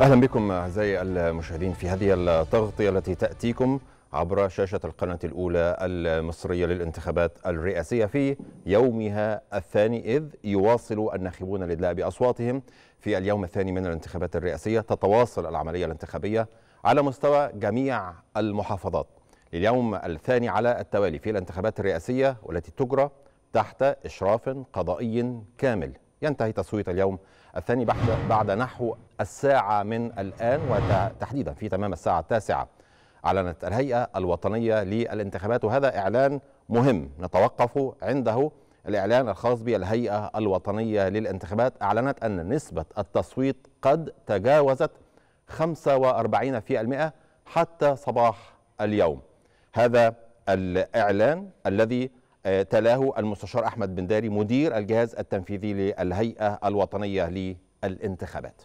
أهلا بكم أعزائي المشاهدين في هذه التغطية التي تأتيكم عبر شاشة القناة الأولى المصرية للانتخابات الرئاسية في يومها الثاني إذ يواصل الناخبون الإدلاء بأصواتهم في اليوم الثاني من الانتخابات الرئاسية تتواصل العملية الانتخابية على مستوى جميع المحافظات لليوم الثاني على التوالي في الانتخابات الرئاسية والتي تجرى تحت إشراف قضائي كامل ينتهي تصويت اليوم الثاني بعد نحو الساعة من الآن وتحديدا في تمام الساعة التاسعة أعلنت الهيئة الوطنية للانتخابات وهذا إعلان مهم نتوقف عنده الإعلان الخاص بالهيئة الوطنية للانتخابات أعلنت أن نسبة التصويت قد تجاوزت 45% حتى صباح اليوم هذا الإعلان الذي آه، تلاه المستشار أحمد بن داري مدير الجهاز التنفيذي للهيئة الوطنية للانتخابات